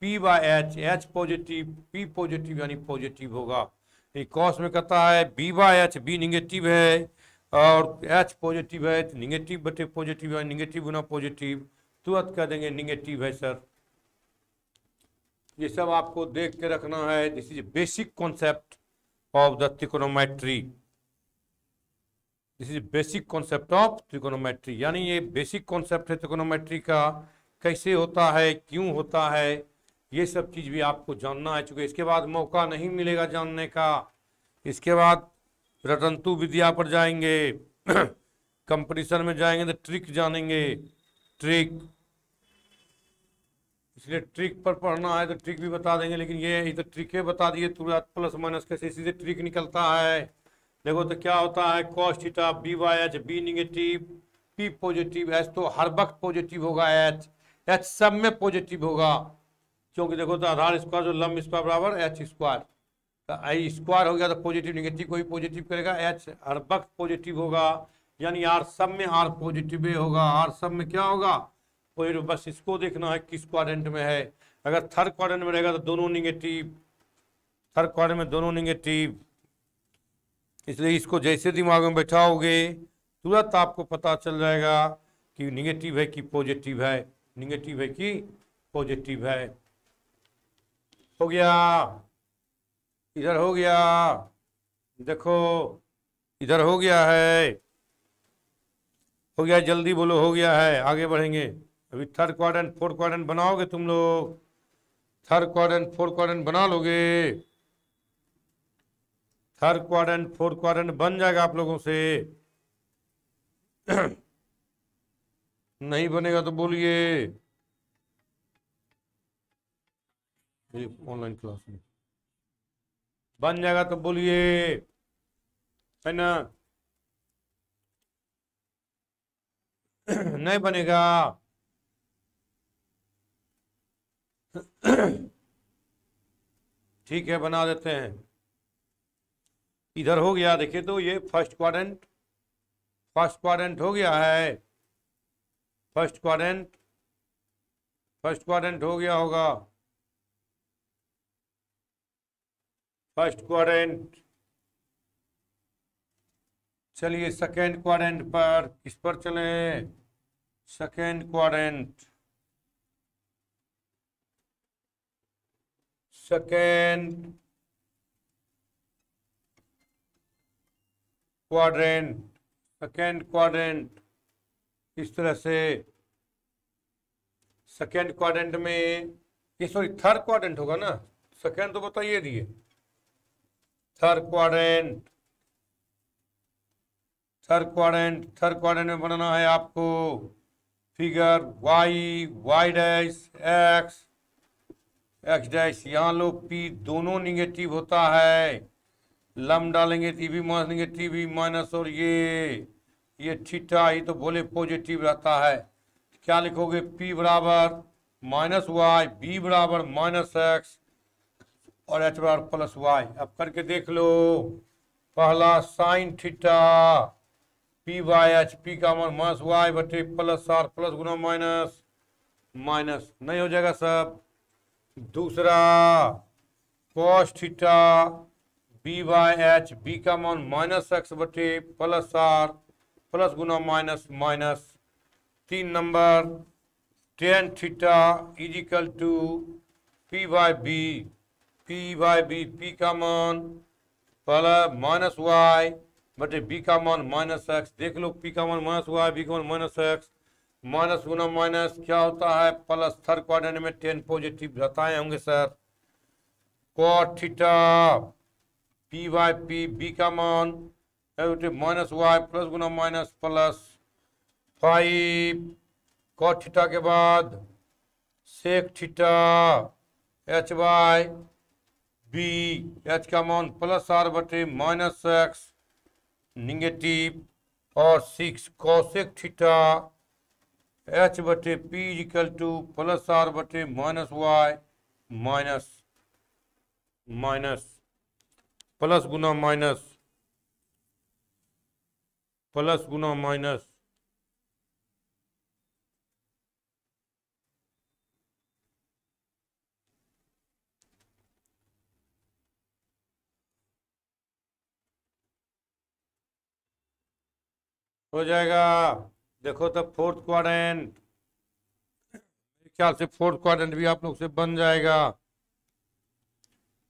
P by H H positive P positive यानी पॉजिटिव होगा कॉस में कहता है B by H B negative है और एच पॉजिटिव है तो निगेटिव बटे पॉजिटिव है निगेटिव गुना पॉजिटिव तुरंत कह देंगे निगेटिव है सर ये सब आपको देख के रखना है this is basic concept of the trigonometry this is basic concept of trigonometry यानी ये बेसिक कॉन्सेप्ट है त्रिकोणोमेट्री का कैसे होता है क्यों होता है ये सब चीज़ भी आपको जानना है चुके इसके बाद मौका नहीं मिलेगा जानने का इसके बाद रटंतु विद्या पर जाएंगे कंपटीशन में जाएंगे तो ट्रिक जानेंगे ट्रिक इसलिए ट्रिक पर पढ़ना है तो ट्रिक भी बता देंगे लेकिन ये तो ट्रिकें बता दिए तुरंत प्लस माइनस कैसे इसी से ट्रिक निकलता है देखो तो क्या होता है cos theta B by H B negative P positive H तो हर वक्त पॉजिटिव होगा एच एच सब में पॉजिटिव होगा क्योंकि देखो तो आधार स्क्वायर जो लम्ब स्क्वायर बराबर एच स्क्वायर तो आई स्क्वायर हो गया तो पॉजिटिव निगेटिव को पॉजिटिव करेगा एच हर वक्त पॉजिटिव होगा यानी आर सब में आर पॉजिटिव होगा आर सब में क्या होगा पॉजिटिव बस इसको देखना है किस क्वारेंट में है अगर थर्ड क्वारेंट में रहेगा तो दोनों निगेटिव थर्ड क्वारेंट में दोनों निगेटिव इसलिए इसको जैसे दिमाग में बैठाओगे तुरंत आपको पता चल जाएगा कि निगेटिव है कि पॉजिटिव है निगेटिव है कि पॉजिटिव है हो गया इधर हो गया देखो इधर हो गया है हो गया जल्दी बोलो हो गया है आगे बढ़ेंगे अभी थर्ड क्वाड्रेंट फोर्थ क्वाड्रेंट बनाओगे तुम लोग थर्ड क्वारन फोर्थ क्वारन बना लोगे थर्ड क्वारन फोर्थ क्वारन बन जाएगा आप लोगों से नहीं बनेगा तो बोलिए ये ऑनलाइन क्लास में बन जाएगा तो बोलिए है ना नहीं बनेगा ठीक है बना देते हैं इधर हो गया देखिए तो ये फर्स्ट क्वाड्रेंट फर्स्ट क्वाड्रेंट हो गया है फर्स्ट क्वाड्रेंट फर्स्ट क्वाड्रेंट हो गया होगा फर्स्ट क्वारेंट चलिए सेकेंड क्वारेंट पर किस पर चले second quadrant second quadrant second quadrant इस तरह से सेकेंड क्वारेंट में ये सॉरी थर्ड क्वारेंट होगा ना सेकेंड तो बताइए दिए third quadrant third quadrant third quadrant में बनाना है आपको figure Y Y dash X X dash यहाँ लो पी दोनों निगेटिव होता है लम डालेंगे तो भी माइनस निगेटिव भी माइनस और ये ये ठीठा ये तो बोले पॉजिटिव रहता है क्या लिखोगे पी बराबर माइनस वाई बी बराबर माइनस एक्स और एच बार प्लस वाई अब करके देख लो पहला sine theta P by H P का मन माइनस वाई बटे प्लस आर प्लस गुना माइनस माइनस नहीं हो जाएगा सब दूसरा cos theta B by H B का मन माइनस एक्स बटे प्लस आर प्लस गुना माइनस माइनस तीन number tan theta equal to P by B P bye B P का मान प्लस माइनस वाई बटे बी का मान माइनस एक्स देख लो पी का मान माइनस वाई बी का मान माइनस एक्स माइनस गुना माइनस क्या होता है प्लस थर्ड क्वाड्रेंट में टेन पॉजिटिव बताए होंगे sir cot theta P by P B का मान माइनस वाई प्लस गुना minus plus five cot theta के बाद sec theta H by B H का मान प्लस आर बटे माइनस एक्स निगेटिव और सिक्स कौशिक थीटा एच बटे P equal to plus R बटे minus Y minus minus plus गुना माइनस प्लस गुना माइनस हो जाएगा देखो तो फोर्थ क्वार ख्याल से फोर्थ क्वारंट भी आप लोग से बन जाएगा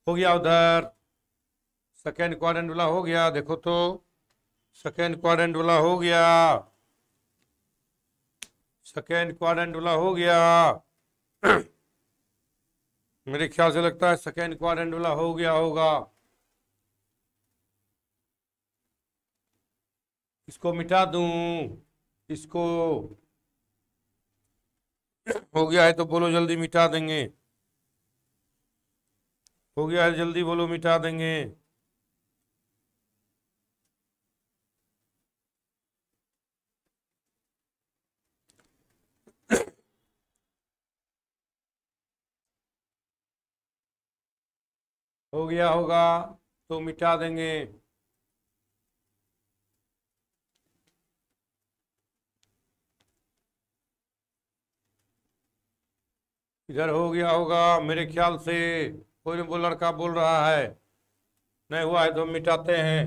हो गया उधर सेकेंड क्वारंट वाला हो गया देखो तो सेकेंड क्वारंट वाला हो गया सेकेंड क्वारंट वाला हो गया मेरे ख्याल से लगता है सेकेंड क्वाड्रेंट वाला हो गया होगा इसको मिटा दू इसको हो गया है तो बोलो जल्दी मिटा देंगे हो गया है जल्दी बोलो मिटा देंगे हो गया होगा तो मिटा देंगे इधर हो गया होगा मेरे ख्याल से कोई वो लड़का बोल रहा है नहीं हुआ है तो हम मिटाते हैं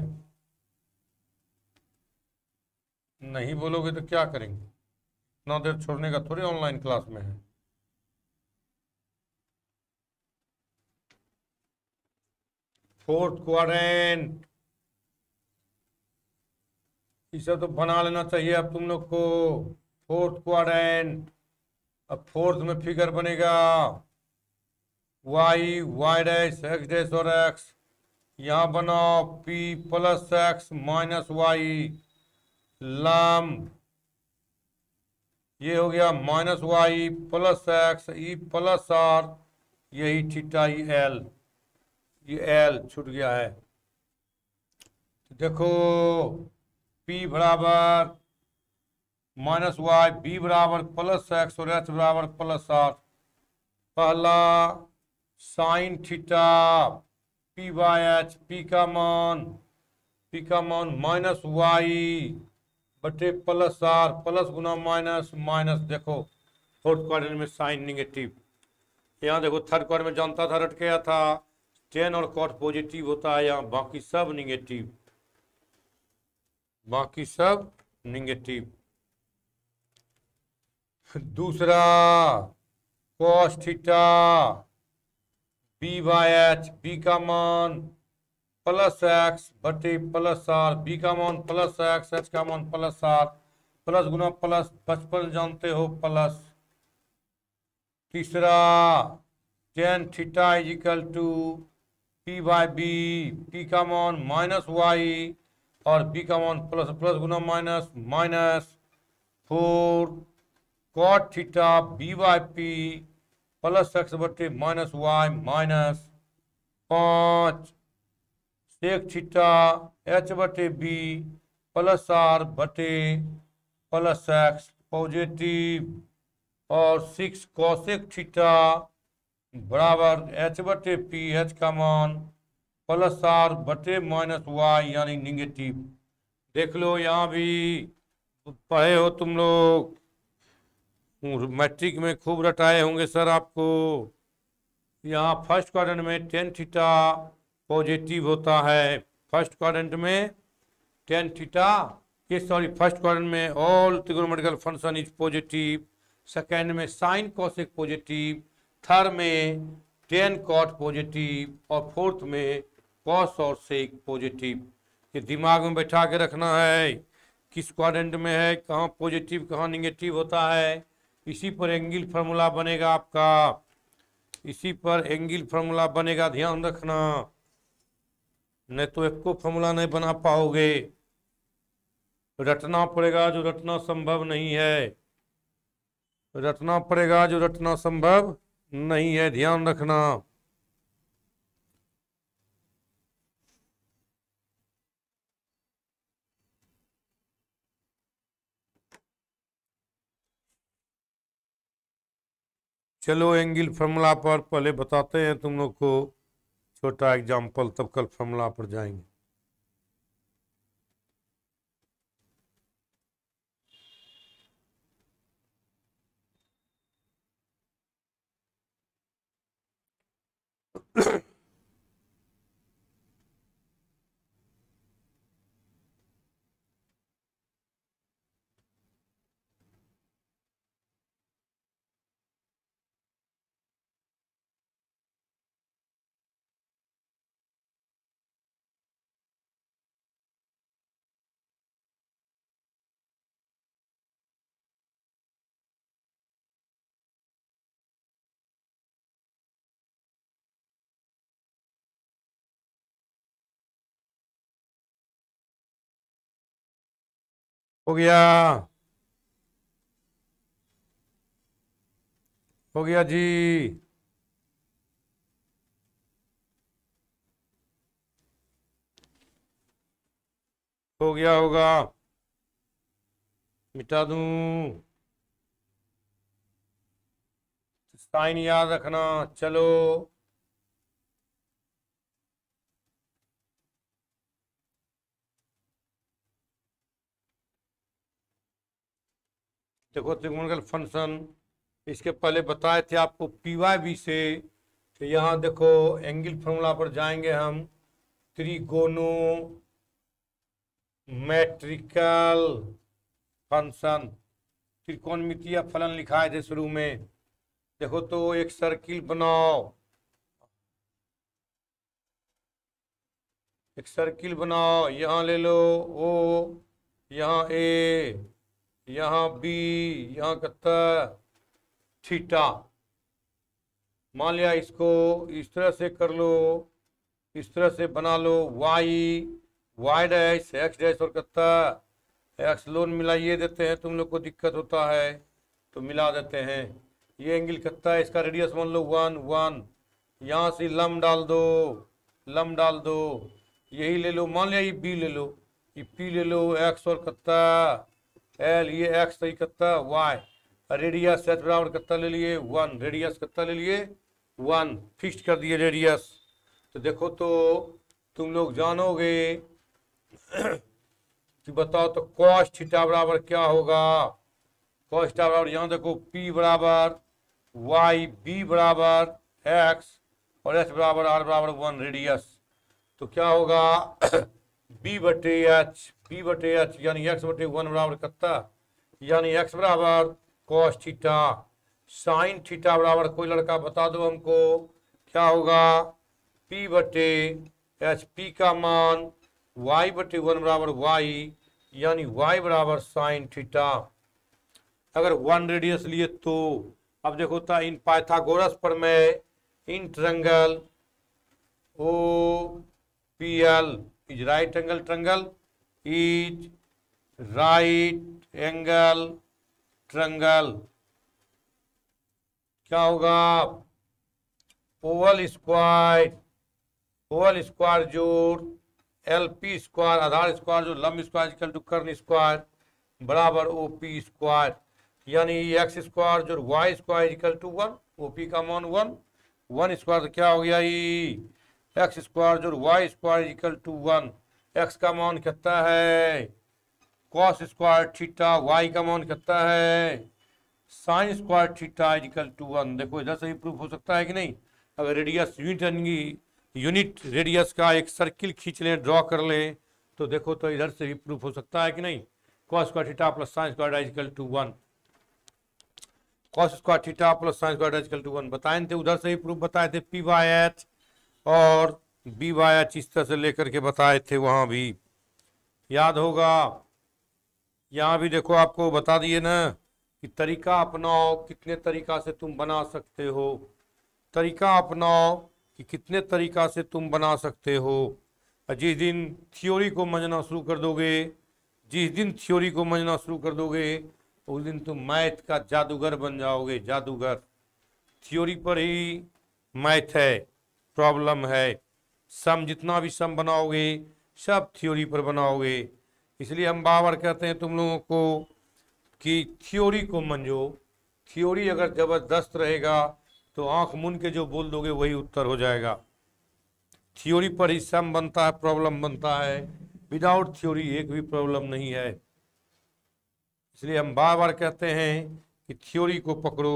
नहीं बोलोगे तो क्या करेंगे इतना देर छोड़ने का थोड़ी ऑनलाइन क्लास में है फोर्थ क्वारेंट इसे तो बना लेना चाहिए अब तुम लोग को फोर्थ क्वारेंट अब फोर्थ में फिगर बनेगा Y Y dash X dash और एक्स यहाँ बनाओ P plus X minus Y लम ये हो गया minus Y plus X E plus R यही थीटा ई एल ये एल छूट गया है देखो पी बराबर माइनस वाई बी बराबर प्लस एक्स और एच बराबर प्लस आठ पहला sine theta P by H P का मान पी का मान माइनस वाई बटे प्लस आर प्लस गुना माइनस माइनस देखो फोर्थ क्वार्टर में साइन निगेटिव यहाँ देखो थर्ड क्वार्टर में जानता था रट गया था टेन और कॉट पॉजिटिव होता है यहाँ बाकी सब निगेटिव बाकी सब निगेटिव दूसरा cos theta B by H B का मान प्लस एक्स बटे प्लस आर बी का मान प्लस एक्स एच का मान प्लस आर प्लस गुना प्लस बचपन जानते हो प्लस तीसरा tan theta equal to P by B P का मान माइनस वाई और बी का मान प्लस प्लस गुना minus minus four cot theta B by P plus X बटे माइनस वाई माइनस पाँच सेक थीटा एच बटे बी प्लस आर बटे प्लस एक्स पॉजिटिव और सिक्स कौशिक थीटा बराबर एच बटे पी एच का मान प्लस आर बटे माइनस वाई यानी निगेटिव देख लो यहाँ भी पढ़े हो तुम लोग मैट्रिक में खूब रटाए होंगे सर आपको यहाँ फर्स्ट क्वाड्रेंट में टेन थीटा पॉजिटिव होता है फर्स्ट क्वाड्रेंट में टेन थीटा ये सॉरी फर्स्ट क्वाड्रेंट में all trigonometrical function is positive second में साइन कॉशिक पॉजिटिव थर्ड में टेन कॉट पॉजिटिव और फोर्थ में कॉस और सेक पॉजिटिव ये दिमाग में बैठा के रखना है किस क्वाड्रेंट में है कहाँ पॉजिटिव कहाँ निगेटिव होता है इसी पर एंगल फार्मूला बनेगा आपका इसी पर एंगल फार्मूला बनेगा ध्यान रखना नहीं तो एक को फार्मूला नहीं बना पाओगे रटना पड़ेगा जो रटना संभव नहीं है रटना पड़ेगा जो रटना संभव नहीं है ध्यान रखना चलो एंगल फॉर्मूला पर पहले बताते हैं तुम लोग को छोटा एग्जाम्पल तब कल फॉर्मूला पर जाएंगे Yeah. हो गया हो गया जी हो गया होगा मिटा दू साइन याद रखना चलो देखो त्रिगुणिकल फंक्शन इसके पहले बताए थे आपको पी वाई बी से तो यहाँ देखो एंगल फॉर्मूला पर जाएंगे हम त्रिगोनो मैट्रिकल फंक्शन त्रिकोणमितीय फलन लिखाए थे शुरू में देखो तो एक सर्किल बनाओ एक सर्किल बनाओ यहाँ ले लो ओ यहाँ ए यहाँ बी यहाँ कत्ता थीटा मान लिया इसको इस तरह से कर लो इस तरह से बना लो Y Y dash X dash और कत्ता एक्स लोन मिलाइए देते हैं तुम लोग को दिक्कत होता है तो मिला देते हैं ये एंगल कत्ता है इसका रेडियस मान लो वन वन यहाँ से लम डाल दो लम डाल दो यही ले लो मान लिया ये बी ले लो ये पी ले लो एक्स और कत्ता एल ये एक्स तो कत्ता वाई रेडियस एच बराबर कत्ता ले लिए वन रेडियस कितना ले लिए वन फिक्स कर दिए रेडियस तो देखो तो तुम लोग जानोगे कि बताओ तो कॉस थीटा बराबर क्या होगा कॉस थीटा बराबर यहाँ देखो पी बराबर वाई बी बराबर एक्स और एच बराबर आर बराबर वन रेडियस तो क्या होगा बी बटे एच पी बटे एच यानी एक्स बटे वन बराबर कत्ता यानी एक्स बराबर कॉस थीटा साइन थीटा बराबर कोई लड़का बता दो हमको क्या होगा पी बटे एच पी का मान वाई बटे वन बराबर वाई यानी वाई बराबर साइन थीटा अगर वन रेडियस लिए तो अब देखो था इन पाइथागोरस पर मैं in triangle O P L is right angle triangle is right angle triangle क्या होगा ओवल स्क्वायर ओवल स्क्वायर जोड़ एल पी स्क्वायर आधार स्क्वायर जो लंब स्क्वायर इक्वल टू कर्ण स्क्वायर बराबर ओ पी स्क्वायर यानी एक्स स्क्वायर जो Y square equal to one O P का मान वन वन स्क्वायर तो क्या हो गया ये एक्स स्क्वायर जो Y square equal to one X का मान कितना है कॉस स्क्वायर थीटा वाई का मान कितना है sine square theta equal to one देखो इधर से भी प्रूफ हो सकता है कि नहीं अगर रेडियस यूनिट यूनिट रेडियस का एक सर्किल खींच लें ड्रॉ कर लें तो देखो तो इधर से भी प्रूफ हो सकता है कि नहीं cos square theta plus sine square equal to one cos square theta plus sine square equal to one बताए थे उधर से भी प्रूफ बताए थे पी वाई एच और बीवाया चिस्ता से लेकर के बताए थे वहाँ भी याद होगा यहाँ भी देखो आपको बता दिए ना कि तरीका अपनाओ कितने तरीका से तुम बना सकते हो तरीका अपनाओ कि कितने तरीका से तुम बना सकते हो जिस दिन थ्योरी को मजना शुरू कर दोगे जिस दिन थ्योरी को मजना शुरू कर दोगे उस दिन तुम मैथ का जादूगर बन जाओगे जादूगर थ्योरी पर ही मैथ है प्रॉब्लम है सम जितना भी सम बनाओगे सब थ्योरी पर बनाओगे इसलिए हम बार बार कहते हैं तुम लोगों को कि थ्योरी को मंजो थ्योरी अगर ज़बरदस्त रहेगा तो आंख मुन के जो बोल दोगे वही उत्तर हो जाएगा थ्योरी पर ही सम बनता है प्रॉब्लम बनता है विदाउट थ्योरी एक भी प्रॉब्लम नहीं है इसलिए हम बार बार कहते हैं कि थ्योरी को पकड़ो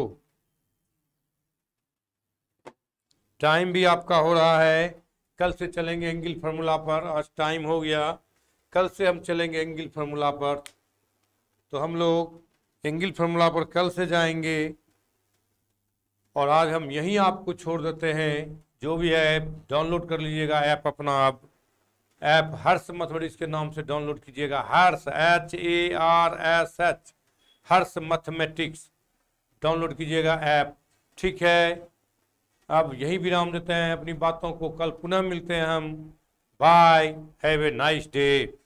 टाइम भी आपका हो रहा है कल से चलेंगे एंगल फार्मूला पर आज टाइम हो गया कल से हम चलेंगे एंगल फार्मूला पर तो हम लोग एंगल फार्मूला पर कल से जाएंगे और आज हम यहीं आपको छोड़ देते हैं जो भी है ऐप डाउनलोड कर लीजिएगा ऐप अपना आप ऐप हर्ष मथमेटिक्स के नाम से डाउनलोड कीजिएगा Harsh H A R S H Harsh mathematics download कीजिएगा ऐप ठीक है अब यही विराम देते हैं अपनी बातों को कल पुनः मिलते हैं हम bye have a nice day